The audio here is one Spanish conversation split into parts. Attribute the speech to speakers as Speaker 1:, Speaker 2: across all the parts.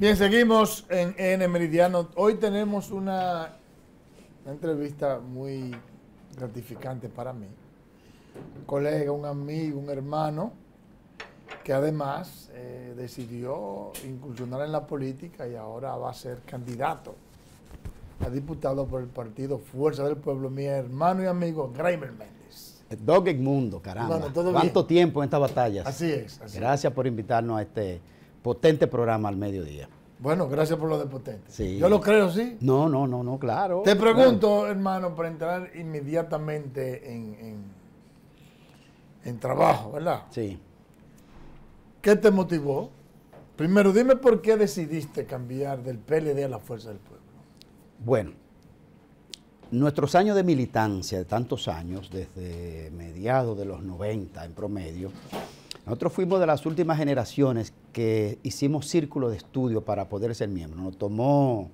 Speaker 1: Bien, seguimos en, e N Meridiano. Hoy tenemos una, entrevista muy gratificante para mí. Un colega, un amigo, un hermano, que además eh, decidió incursionar en la política y ahora va a ser candidato a diputado por el partido Fuerza del Pueblo, mi hermano y amigo Graimer Méndez.
Speaker 2: Dog mundo, caramba. ¿Cuánto tiempo en estas batallas? Así es. Gracias por invitarnos a este potente programa al mediodía. Bueno, gracias por
Speaker 1: lo de potente. Yo lo creo, sí.
Speaker 2: No, no, no, no, claro. Te pregunto,
Speaker 1: hermano, para entrar inmediatamente en,
Speaker 2: en, trabajo, ¿verdad? Sí.
Speaker 1: ¿Qué te motivó? Primero, dime por qué decidiste cambiar del PLD a la Fuerza del Pueblo.
Speaker 2: Bueno, nuestros años de militancia, de tantos años, desde mediados de los 90 en promedio, nosotros fuimos de las últimas generaciones que hicimos círculo de estudio para poder ser miembro. Nos tomó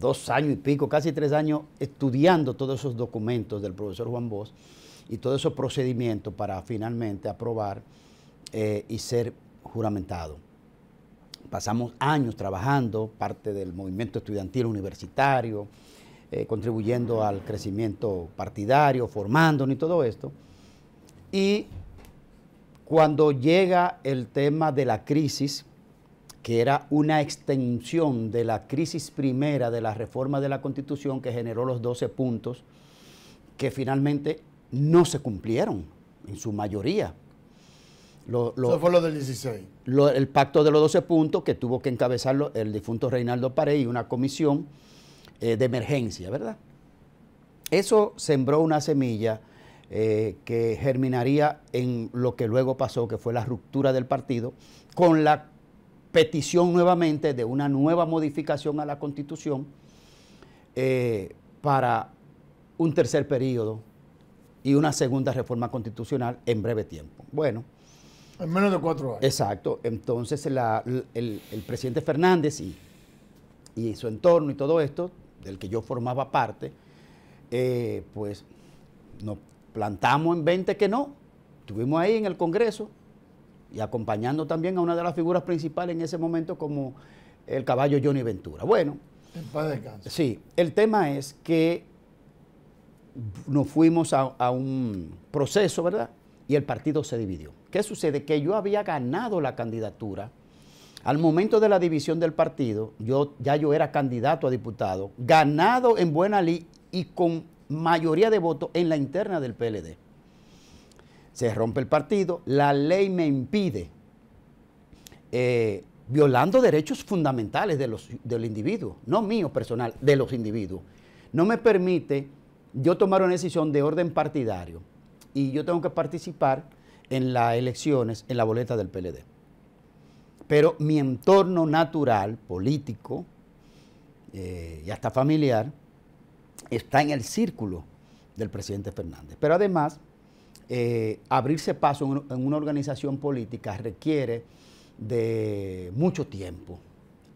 Speaker 2: dos años y pico, casi tres años, estudiando todos esos documentos del profesor Juan Bosch y todos esos procedimientos para finalmente aprobar eh, y ser juramentado. Pasamos años trabajando, parte del movimiento estudiantil universitario, eh, contribuyendo al crecimiento partidario, formándonos y todo esto. Y cuando llega el tema de la crisis, que era una extensión de la crisis primera de la reforma de la Constitución que generó los 12 puntos, que finalmente no se cumplieron en su mayoría. Eso fue
Speaker 1: lo del 16.
Speaker 2: el pacto de los 12 puntos que tuvo que encabezarlo el difunto Reinaldo Parey, y una comisión eh, de emergencia, ¿verdad? Eso sembró una semilla eh, que germinaría en lo que luego pasó, que fue la ruptura del partido, con la petición nuevamente de una nueva modificación a la constitución eh, para un tercer periodo y una segunda reforma constitucional en breve tiempo. Bueno.
Speaker 1: En menos de cuatro
Speaker 2: años. Exacto. Entonces el, presidente Fernández y, su entorno y todo esto, del que yo formaba parte, eh, pues no plantamos en 20 que no. Estuvimos ahí en el Congreso y acompañando también a una de las figuras principales en ese momento como el caballo Johnny Ventura. Bueno. Sí, el tema es que nos fuimos a, a, un proceso, ¿verdad? Y el partido se dividió. ¿Qué sucede? Que yo había ganado la candidatura. Al momento de la división del partido, yo, ya yo era candidato a diputado, ganado en buena ley y con mayoría de votos en la interna del PLD. Se rompe el partido, la ley me impide, eh, violando derechos fundamentales de los, del individuo, no mío personal, de los individuos. No me permite yo tomar una decisión de orden partidario y yo tengo que participar en las elecciones, en la boleta del PLD. Pero mi entorno natural, político eh, y hasta familiar, está en el círculo del presidente Fernández. Pero además, eh, abrirse paso en, una organización política requiere de mucho tiempo.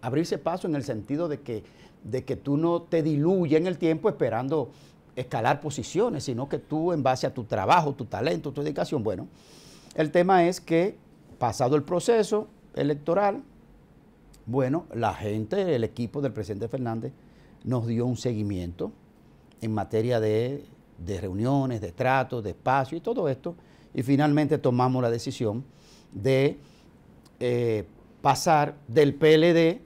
Speaker 2: Abrirse paso en el sentido de que, de que tú no te diluyes en el tiempo esperando escalar posiciones, sino que tú en base a tu trabajo, tu talento, tu dedicación, bueno, el tema es que pasado el proceso electoral, bueno, la gente, el equipo del presidente Fernández nos dio un seguimiento, en materia de, reuniones, de tratos, de espacios y todo esto. Y finalmente tomamos la decisión de eh, pasar del PLD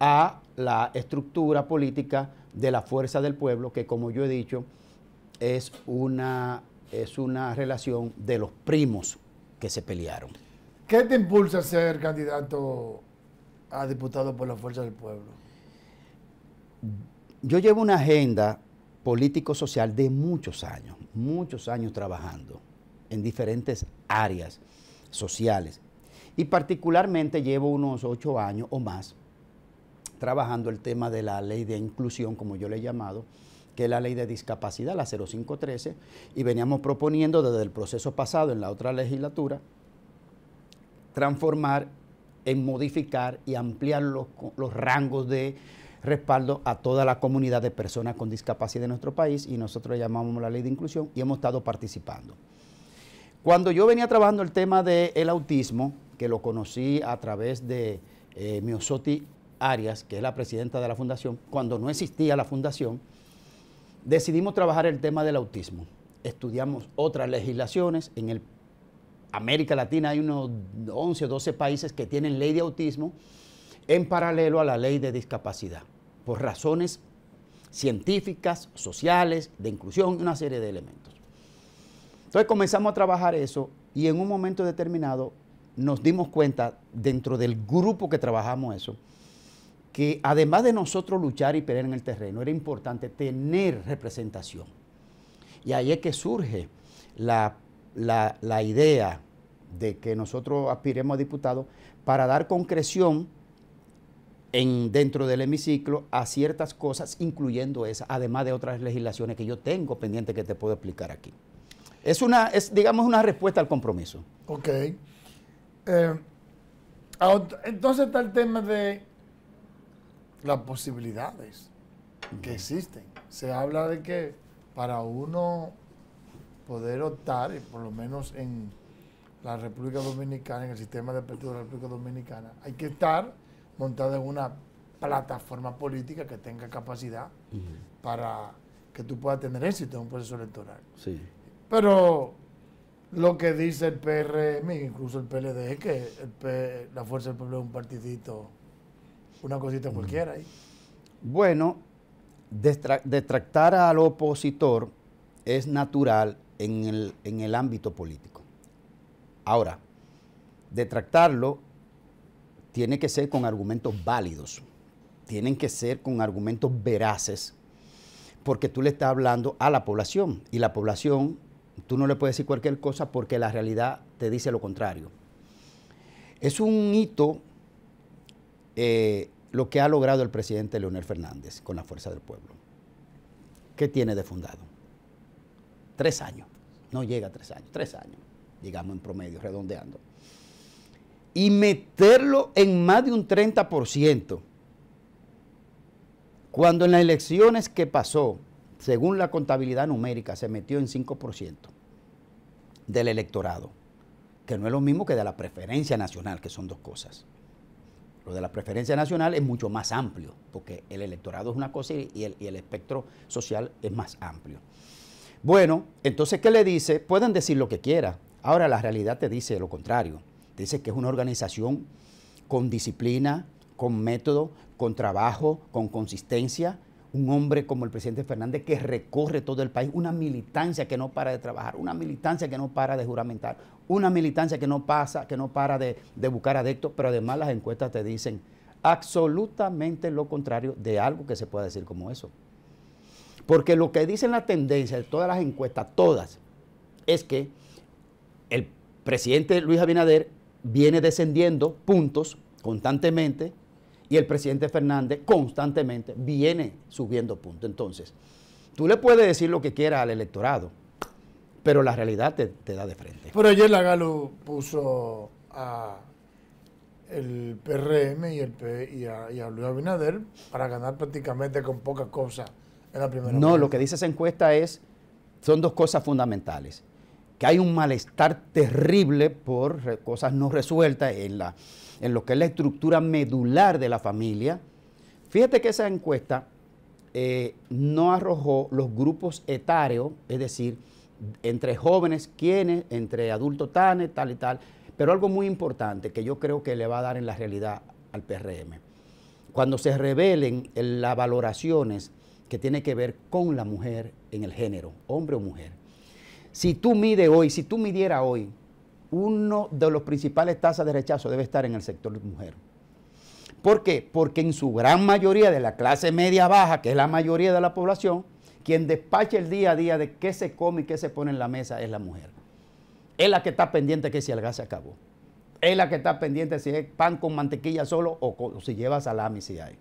Speaker 2: a la estructura política de la fuerza del pueblo, que como yo he dicho, es una, es una relación de los primos que se pelearon.
Speaker 1: ¿Qué te impulsa a ser candidato a diputado por la fuerza del pueblo?
Speaker 2: Yo llevo una agenda político social de muchos años, muchos años trabajando en diferentes áreas sociales. Y particularmente llevo unos ocho años o más trabajando el tema de la ley de inclusión, como yo le he llamado, que es la ley de discapacidad, la 0513, y veníamos proponiendo desde el proceso pasado en la otra legislatura transformar en modificar y ampliar los, los rangos de respaldo a toda la comunidad de personas con discapacidad de nuestro país y nosotros llamamos la ley de inclusión y hemos estado participando. Cuando yo venía trabajando el tema del autismo, que lo conocí a través de eh, Arias, que es la presidenta de la fundación, cuando no existía la fundación, decidimos trabajar el tema del autismo. Estudiamos otras legislaciones. En el América Latina hay unos 11 o 12 países que tienen ley de autismo en paralelo a la ley de discapacidad por razones científicas, sociales, de inclusión, una serie de elementos. Entonces comenzamos a trabajar eso y en un momento determinado nos dimos cuenta dentro del grupo que trabajamos eso, que además de nosotros luchar y pelear en el terreno, era importante tener representación. Y ahí es que surge la, la idea de que nosotros aspiremos a diputados para dar concreción en, dentro del hemiciclo a ciertas cosas, incluyendo esa, además de otras legislaciones que yo tengo pendiente que te puedo explicar aquí. Es una, es, digamos, una respuesta al compromiso. Ok. Eh, entonces está el tema de
Speaker 1: las posibilidades que existen. Se habla de que para uno poder optar, por lo menos en la República Dominicana, en el sistema de apertura de la República Dominicana, hay que estar montado en una plataforma política que tenga capacidad para que tú puedas tener éxito en un proceso electoral. Sí. Pero lo que dice el PRM, incluso el PLD, es que la Fuerza del Pueblo es un partidito, una cosita cualquiera
Speaker 2: Bueno, detractar al opositor es natural en el, en el ámbito político. Ahora, detractarlo tiene que ser con argumentos válidos, tienen que ser con argumentos veraces, porque tú le estás hablando a la población y la población, tú no le puedes decir cualquier cosa porque la realidad te dice lo contrario. Es un hito eh, lo que ha logrado el presidente Leonel Fernández con la fuerza del pueblo. ¿Qué tiene de fundado? Tres años. No llega a tres años, tres años. digamos, en promedio, redondeando y meterlo en más de un 30%. Cuando en las elecciones que pasó, según la contabilidad numérica, se metió en 5% del electorado, que no es lo mismo que de la preferencia nacional, que son dos cosas. Lo de la preferencia nacional es mucho más amplio, porque el electorado es una cosa y el, espectro social es más amplio. Bueno, entonces, ¿qué le dice? Pueden decir lo que quieran. Ahora la realidad te dice lo contrario. Dice que es una organización con disciplina, con método, con trabajo, con consistencia. Un hombre como el presidente Fernández que recorre todo el país, una militancia que no para de trabajar, una militancia que no para de juramentar, una militancia que no pasa, que no para de, buscar adeptos, pero además las encuestas te dicen absolutamente lo contrario de algo que se pueda decir como eso. Porque lo que dicen la tendencia de todas las encuestas, todas, es que el presidente Luis Abinader viene descendiendo puntos constantemente y el presidente Fernández constantemente viene subiendo puntos. Entonces, tú le puedes decir lo que quieras al electorado, pero la realidad te, da de frente.
Speaker 1: Pero ayer la Galo puso a el PRM y, el P, y, a, Luis Abinader
Speaker 2: para ganar prácticamente con poca cosa
Speaker 1: en la primera. No, lo
Speaker 2: que dice esa encuesta es, son dos cosas fundamentales que hay un malestar terrible por cosas no resueltas en, la, en lo que es la estructura medular de la familia. Fíjate que esa encuesta eh, no arrojó los grupos etarios, es decir, entre jóvenes, quienes, entre adultos tan tal y tal, pero algo muy importante que yo creo que le va a dar en la realidad al PRM. Cuando se revelen las valoraciones que tiene que ver con la mujer en el género, hombre o mujer si tú mides hoy, si tú midiera hoy, uno de los principales tasas de rechazo debe estar en el sector mujer. ¿Por qué? Porque en su gran mayoría de la clase media baja, que es la mayoría de la población, quien despacha el día a día de qué se come y qué se pone en la mesa es la mujer. Es la que está pendiente que si el gas se acabó. Es la que está pendiente si es pan con mantequilla solo o, si lleva salami si hay.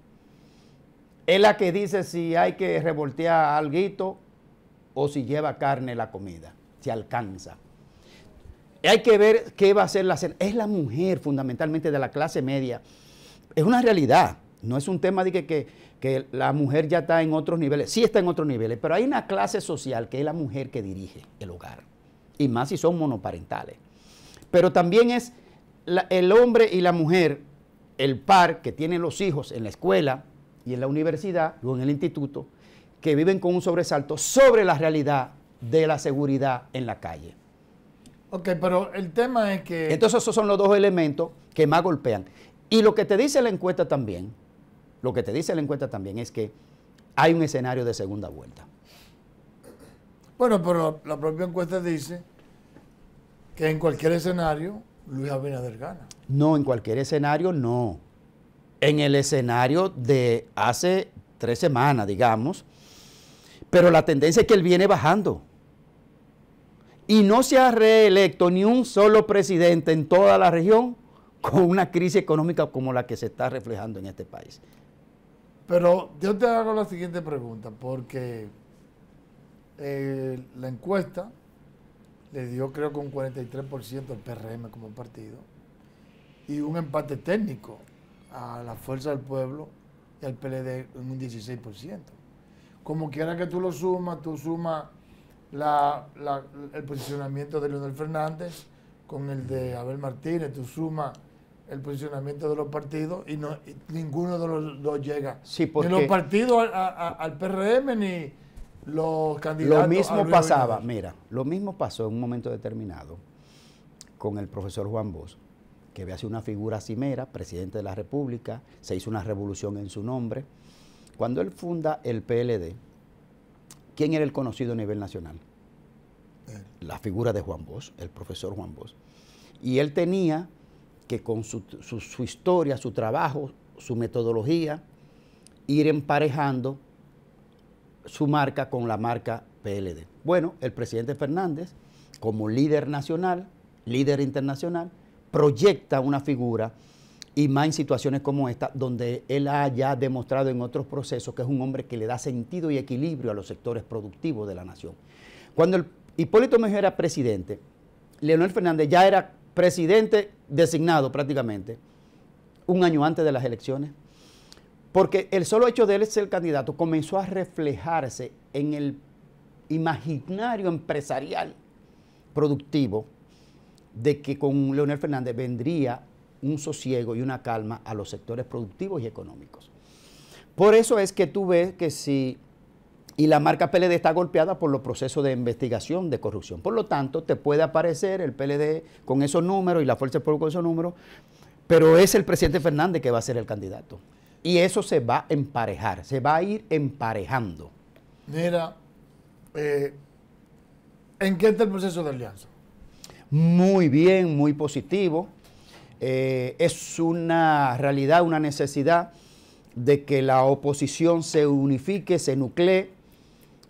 Speaker 2: Es la que dice si hay que revoltear alguito o si lleva carne la comida se alcanza. Hay que ver qué va a hacer la Es la mujer fundamentalmente de la clase media. Es una realidad. No es un tema de que, que, la mujer ya está en otros niveles. Sí está en otros niveles, pero hay una clase social que es la mujer que dirige el hogar. Y más si son monoparentales. Pero también es el hombre y la mujer, el par que tienen los hijos en la escuela y en la universidad o en el instituto, que viven con un sobresalto sobre la realidad de la seguridad en la calle.
Speaker 1: Ok, pero el tema es que... Entonces
Speaker 2: esos son los dos elementos que más golpean. Y lo que te dice la encuesta también, lo que te dice la encuesta también es que hay un escenario de segunda vuelta. Bueno,
Speaker 1: pero la propia encuesta dice que en cualquier escenario Luis Abinader gana.
Speaker 2: No, en cualquier escenario no. En el escenario de hace tres semanas, digamos, pero la tendencia es que él viene bajando y no se ha reelecto ni un solo presidente en toda la región con una crisis económica como la que se está reflejando en este país.
Speaker 1: Pero yo te hago la siguiente pregunta, porque eh, la encuesta le dio creo que un 43% al PRM como partido y un empate técnico a la Fuerza del Pueblo y al PLD en un 16%. Como quiera que tú lo sumas, tú sumas el posicionamiento de Leonel Fernández con el de Abel Martínez, tú sumas el posicionamiento de los partidos y no ninguno de los dos llega. Sí, ni los partidos al PRM ni los candidatos. Lo mismo pasaba,
Speaker 2: mira, lo mismo pasó en un momento determinado con el profesor Juan Bosch, que había sido una figura cimera, presidente de la República, se hizo una revolución en su nombre. Cuando él funda el PLD, ¿Quién era el conocido a nivel nacional? La figura de Juan Bosch, el profesor Juan Bosch. Y él tenía que con su, su historia, su trabajo, su metodología, ir emparejando su marca con la marca PLD. Bueno, el presidente Fernández, como líder nacional, líder internacional, proyecta una figura y más en situaciones como esta, donde él haya demostrado en otros procesos que es un hombre que le da sentido y equilibrio a los sectores productivos de la nación. Cuando Hipólito Mejía era presidente, Leonel Fernández ya era presidente designado prácticamente un año antes de las elecciones, porque el solo hecho de él ser candidato comenzó a reflejarse en el imaginario empresarial productivo de que con Leonel Fernández vendría un sosiego y una calma a los sectores productivos y económicos. Por eso es que tú ves que si, y la marca PLD está golpeada por los procesos de investigación de corrupción. Por lo tanto, te puede aparecer el PLD con esos números y la Fuerza por con esos números, pero es el presidente Fernández que va a ser el candidato. Y eso se va a emparejar, se va a ir emparejando.
Speaker 1: Mira, eh, ¿en qué está el proceso de alianza?
Speaker 2: Muy bien, muy positivo. Eh, es una realidad, una necesidad de que la oposición se unifique, se nuclee.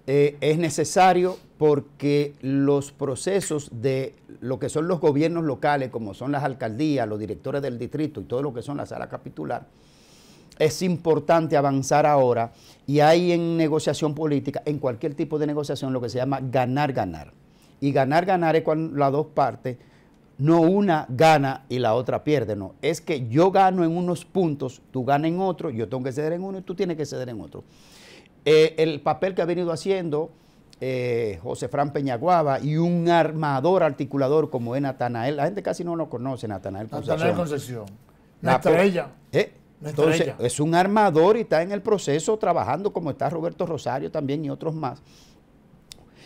Speaker 2: Eh, es necesario porque los procesos de lo que son los gobiernos locales, como son las alcaldías, los directores del distrito y todo lo que son la sala capitular, es importante avanzar ahora y hay en negociación política, en cualquier tipo de negociación, lo que se llama ganar-ganar. Y ganar-ganar es cuando las dos partes no una gana y la otra pierde, no. Es que yo gano en unos puntos, tú ganas en otro, yo tengo que ceder en uno y tú tienes que ceder en otro. Eh, el papel que ha venido haciendo eh, José Fran Peñaguaba y un armador articulador como es Natanael, la gente casi no lo conoce, Natanael Concepción. Natanael
Speaker 1: Concepción, la
Speaker 2: ¿Eh? Entonces, es un armador y está en el proceso trabajando como está Roberto Rosario también y otros más.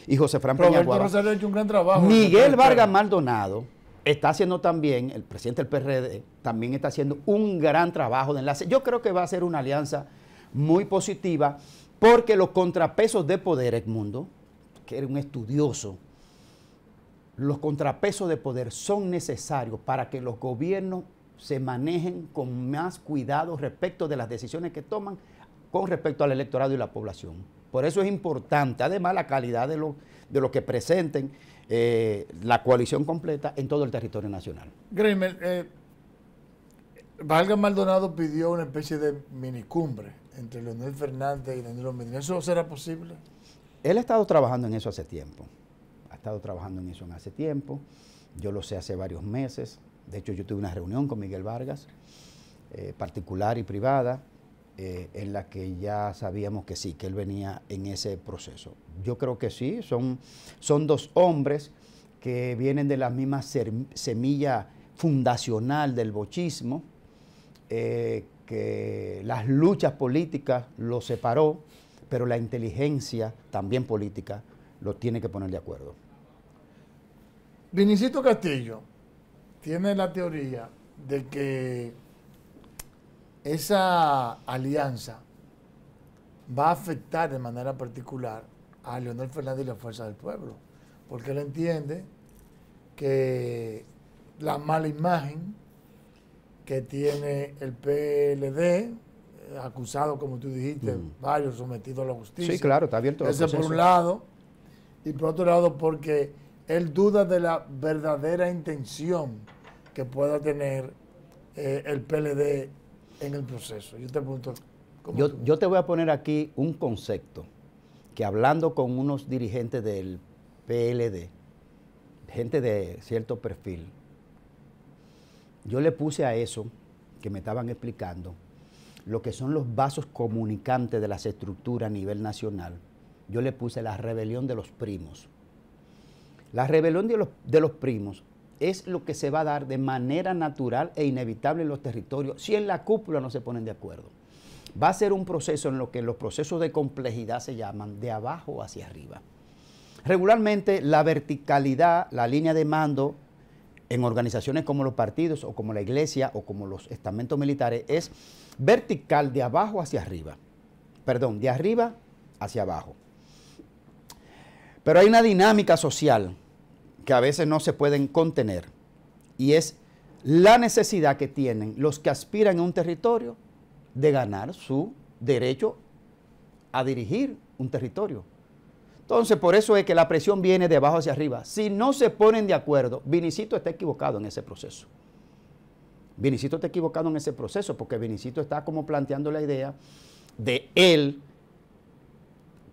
Speaker 2: Y José Fran Roberto Rosario ha hecho un gran trabajo. Miguel Vargas Maldonado está haciendo también, el presidente del PRD, también está haciendo un gran trabajo de enlace. Yo creo que va a ser una alianza muy positiva porque los contrapesos de poder, Edmundo, que era un estudioso, los contrapesos de poder son necesarios para que los gobiernos se manejen con más cuidado respecto de las decisiones que toman con respecto al electorado y la población. Por eso es importante, además, la calidad de lo, de lo que presenten eh, la coalición completa en todo el territorio nacional.
Speaker 1: Grimmel, eh, Valga Maldonado pidió una especie de minicumbre entre Leonel Fernández y Danilo Medina. ¿Eso será posible?
Speaker 2: Él ha estado trabajando en eso hace tiempo. Ha estado trabajando en eso hace tiempo. Yo lo sé hace varios meses. De hecho, yo tuve una reunión con Miguel Vargas, eh, particular y privada, eh, en la que ya sabíamos que sí, que él venía en ese proceso. Yo creo que sí, son, son dos hombres que vienen de la misma semilla fundacional del bochismo, eh, que las luchas políticas lo separó, pero la inteligencia, también política, lo tiene que poner de acuerdo.
Speaker 1: Vinicito Castillo tiene la teoría de que esa alianza va a afectar de manera particular a Leonel Fernández y la Fuerza del Pueblo, porque él entiende que la mala imagen que tiene el PLD, eh, acusado, como tú dijiste, mm. varios sometidos a la justicia. Sí, claro, está abierto. Ese por un lado, y por otro lado porque él duda de la verdadera intención que pueda tener eh, el PLD en el proceso. Yo te pregunto.
Speaker 2: yo, te voy a poner aquí un concepto que hablando con unos dirigentes del PLD, gente de cierto perfil, yo le puse a eso que me estaban explicando lo que son los vasos comunicantes de las estructuras a nivel nacional. Yo le puse la rebelión de los primos. La rebelión de los, de los primos es lo que se va a dar de manera natural e inevitable en los territorios si en la cúpula no se ponen de acuerdo. Va a ser un proceso en lo que los procesos de complejidad se llaman de abajo hacia arriba. Regularmente la verticalidad, la línea de mando en organizaciones como los partidos o como la iglesia o como los estamentos militares es vertical de abajo hacia arriba. Perdón, de arriba hacia abajo. Pero hay una dinámica social que a veces no se pueden contener y es la necesidad que tienen los que aspiran a un territorio de ganar su derecho a dirigir un territorio. Entonces, por eso es que la presión viene de abajo hacia arriba. Si no se ponen de acuerdo, Vinicito está equivocado en ese proceso. Vinicito está equivocado en ese proceso porque Vinicito está como planteando la idea de él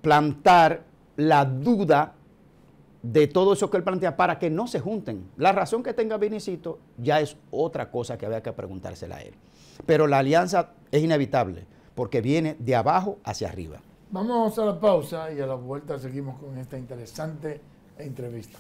Speaker 2: plantar la duda de todo eso que él plantea para que no se junten. La razón que tenga Vinicito ya es otra cosa que había que preguntársela a él. Pero la alianza es inevitable porque viene de abajo hacia arriba.
Speaker 1: Vamos a la pausa y a la vuelta seguimos con esta interesante entrevista.